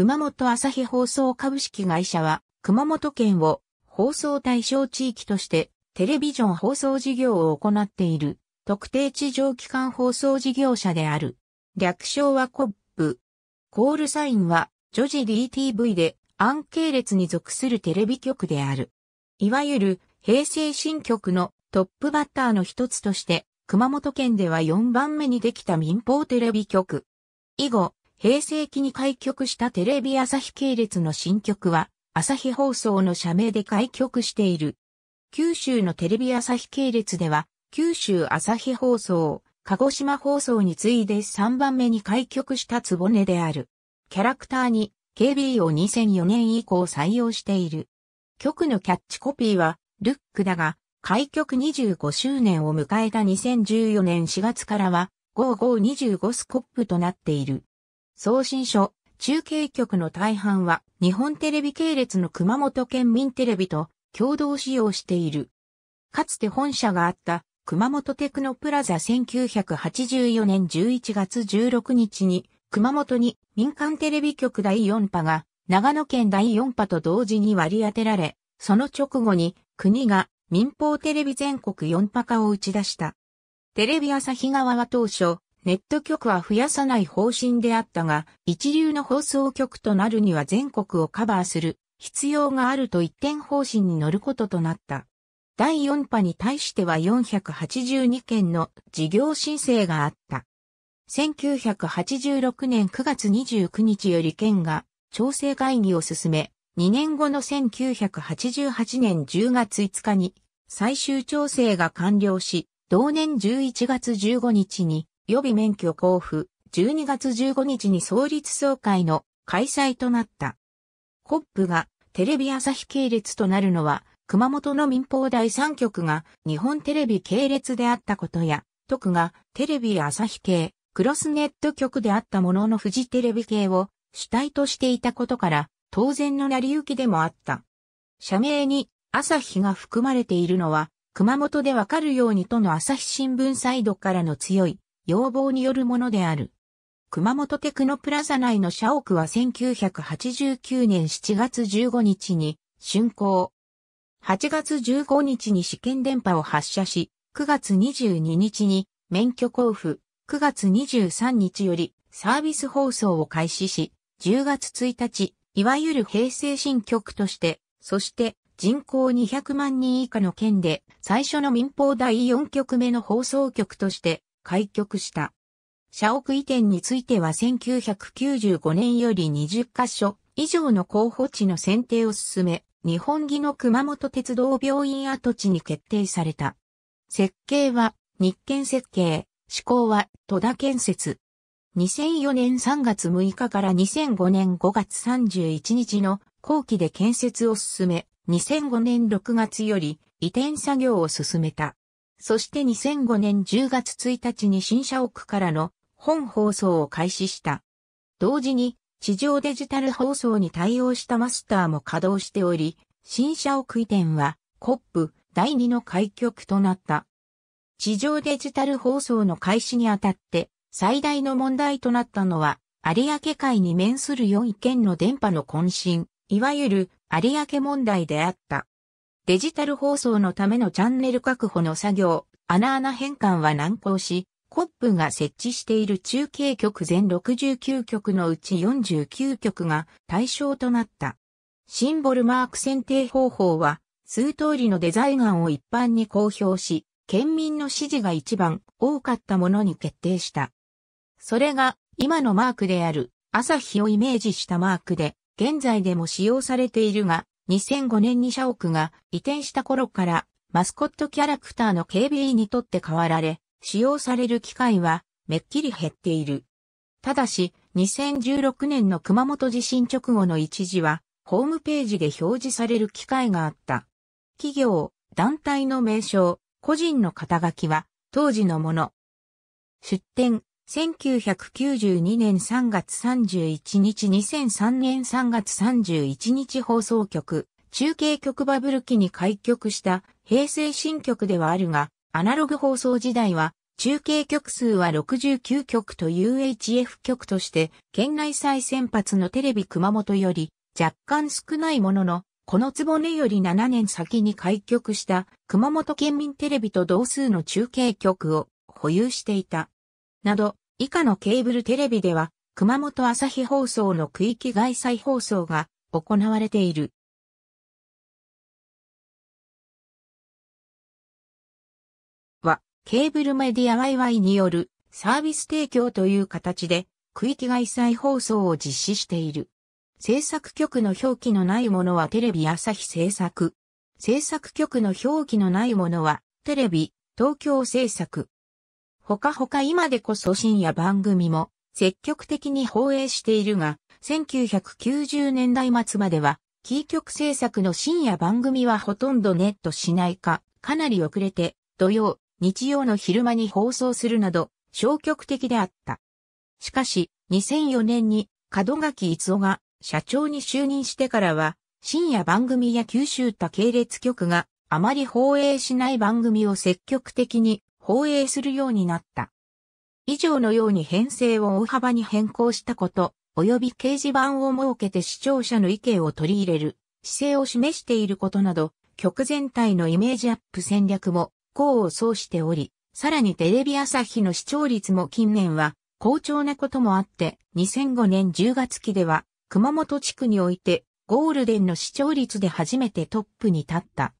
熊本朝日放送株式会社は、熊本県を放送対象地域として、テレビジョン放送事業を行っている、特定地上機関放送事業者である。略称はコップ。コールサインは、女児 DTV で、ン系列に属するテレビ局である。いわゆる、平成新局のトップバッターの一つとして、熊本県では4番目にできた民放テレビ局。以後、平成期に開局したテレビ朝日系列の新曲は、朝日放送の社名で開局している。九州のテレビ朝日系列では、九州朝日放送、鹿児島放送に次いで3番目に開局したつぼねである。キャラクターに KB を2004年以降採用している。局のキャッチコピーは、ルックだが、開局25周年を迎えた2014年4月からは、5525スコップとなっている。送信書、中継局の大半は日本テレビ系列の熊本県民テレビと共同使用している。かつて本社があった熊本テクノプラザ1984年11月16日に熊本に民間テレビ局第4波が長野県第4波と同時に割り当てられ、その直後に国が民放テレビ全国4波化を打ち出した。テレビ朝日側は当初、ネット局は増やさない方針であったが、一流の放送局となるには全国をカバーする必要があると一点方針に乗ることとなった。第4波に対しては482件の事業申請があった。1986年9月29日より県が調整会議を進め、2年後の1988年10月5日に最終調整が完了し、同年11月15日に予備免許交付、12月15日に創立総会の開催となった。コップがテレビ朝日系列となるのは、熊本の民放第3局が日本テレビ系列であったことや、特がテレビ朝日系、クロスネット局であったもののフジテレビ系を主体としていたことから、当然の成り行きでもあった。社名に朝日が含まれているのは、熊本でわかるようにとの朝日新聞サイドからの強い要望によるものである。熊本テクノプラザ内の社屋は1989年7月15日に竣工。8月15日に試験電波を発射し、9月22日に免許交付、9月23日よりサービス放送を開始し、10月1日、いわゆる平成新局として、そして人口200万人以下の県で最初の民放第4局目の放送局として開局した。社屋移転については1995年より20カ所以上の候補地の選定を進め、日本木の熊本鉄道病院跡地に決定された。設計は日建設計、施行は戸田建設。2004年3月6日から2005年5月31日の後期で建設を進め、2005年6月より移転作業を進めた。そして2005年10月1日に新社屋からの本放送を開始した。同時に地上デジタル放送に対応したマスターも稼働しており、新社屋移転はコップ第2の開局となった。地上デジタル放送の開始にあたって最大の問題となったのは有明海に面する4県の電波の渾身、いわゆる有明問題であった。デジタル放送のためのチャンネル確保の作業、穴穴変換は難航し、コップが設置している中継局全69局のうち49局が対象となった。シンボルマーク選定方法は、数通りのデザイン案を一般に公表し、県民の支持が一番多かったものに決定した。それが、今のマークである、朝日をイメージしたマークで、現在でも使用されているが、2005年に社屋が移転した頃からマスコットキャラクターの KB にとって変わられ、使用される機会はめっきり減っている。ただし、2016年の熊本地震直後の一時は、ホームページで表示される機会があった。企業、団体の名称、個人の肩書きは、当時のもの。出展、1992年3月31日2003年3月31日放送局、中継局バブル期に開局した平成新局ではあるが、アナログ放送時代は、中継局数は69局と UHF 局として、県内最先発のテレビ熊本より若干少ないものの、このつぼねより7年先に開局した熊本県民テレビと同数の中継局を保有していた。など、以下のケーブルテレビでは、熊本朝日放送の区域外再放送が行われている。は、ケーブルメディア YY によるサービス提供という形で区域外再放送を実施している。制作局の表記のないものはテレビ朝日制作。制作局の表記のないものはテレビ東京制作。ほかほか今でこそ深夜番組も積極的に放映しているが、1990年代末までは、キー局制作の深夜番組はほとんどネットしないか、かなり遅れて、土曜、日曜の昼間に放送するなど、消極的であった。しかし、2004年に、門垣逸夫が社長に就任してからは、深夜番組や九州多系列局があまり放映しない番組を積極的に放映するようになった。以上のように編成を大幅に変更したこと、及び掲示板を設けて視聴者の意見を取り入れる姿勢を示していることなど、曲全体のイメージアップ戦略も功を奏しており、さらにテレビ朝日の視聴率も近年は好調なこともあって、2005年10月期では熊本地区においてゴールデンの視聴率で初めてトップに立った。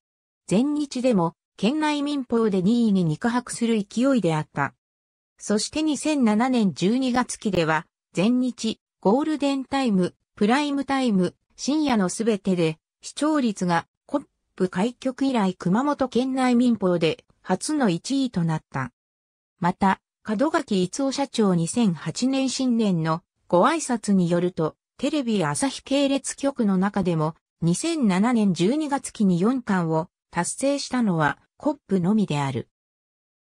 全日でも県内民放で2位に肉薄する勢いであった。そして2007年12月期では、全日、ゴールデンタイム、プライムタイム、深夜のすべてで、視聴率がコップ開局以来熊本県内民放で初の1位となった。また、門垣逸夫社長2008年新年のご挨拶によると、テレビ朝日系列局の中でも2007年12月期に4巻を達成したのはコップのみである。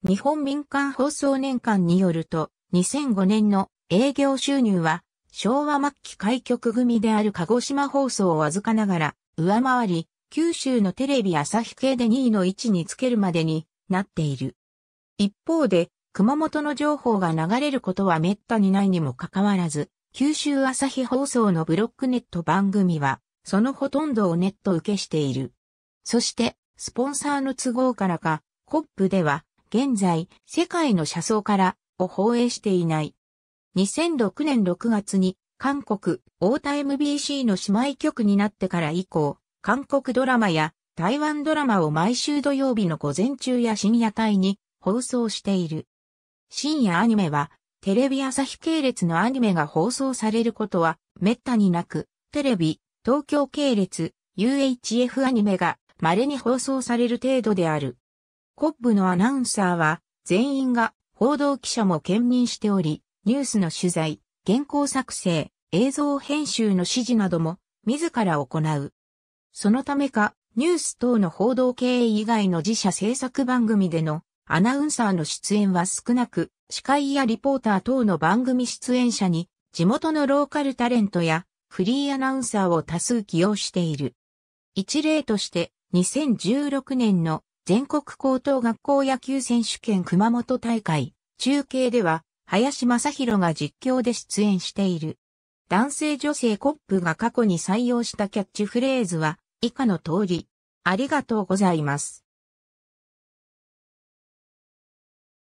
日本民間放送年間によると、2005年の営業収入は、昭和末期開局組である鹿児島放送を預かながら、上回り、九州のテレビ朝日系で2位の位置につけるまでになっている。一方で、熊本の情報が流れることは滅多にないにもかかわらず、九州朝日放送のブロックネット番組は、そのほとんどをネット受けしている。そして、スポンサーの都合からか、コップでは、現在、世界の車窓からを放映していない。2006年6月に、韓国、大田 MBC の姉妹局になってから以降、韓国ドラマや台湾ドラマを毎週土曜日の午前中や深夜帯に放送している。深夜アニメは、テレビ朝日系列のアニメが放送されることは、滅多になく、テレビ、東京系列、UHF アニメが稀に放送される程度である。コップのアナウンサーは、全員が報道記者も兼任しており、ニュースの取材、原稿作成、映像編集の指示なども、自ら行う。そのためか、ニュース等の報道経営以外の自社制作番組でのアナウンサーの出演は少なく、司会やリポーター等の番組出演者に、地元のローカルタレントやフリーアナウンサーを多数起用している。一例として、2016年の全国高等学校野球選手権熊本大会、中継では、林正宏が実況で出演している。男性女性コップが過去に採用したキャッチフレーズは、以下の通り、ありがとうございます。